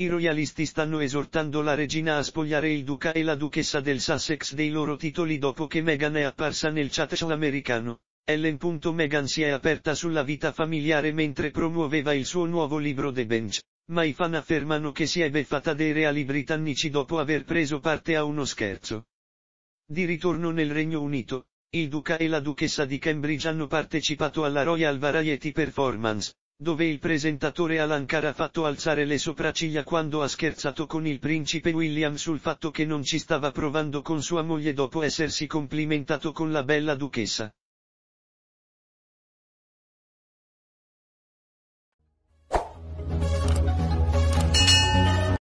I royalisti stanno esortando la regina a spogliare il duca e la duchessa del Sussex dei loro titoli dopo che Meghan è apparsa nel chat show americano. Ellen.Meghan si è aperta sulla vita familiare mentre promuoveva il suo nuovo libro The Bench, ma i fan affermano che si è beffata dei reali britannici dopo aver preso parte a uno scherzo. Di ritorno nel Regno Unito, il duca e la duchessa di Cambridge hanno partecipato alla Royal Variety Performance, dove il presentatore Alan Carr ha fatto alzare le sopracciglia quando ha scherzato con il principe William sul fatto che non ci stava provando con sua moglie dopo essersi complimentato con la bella duchessa.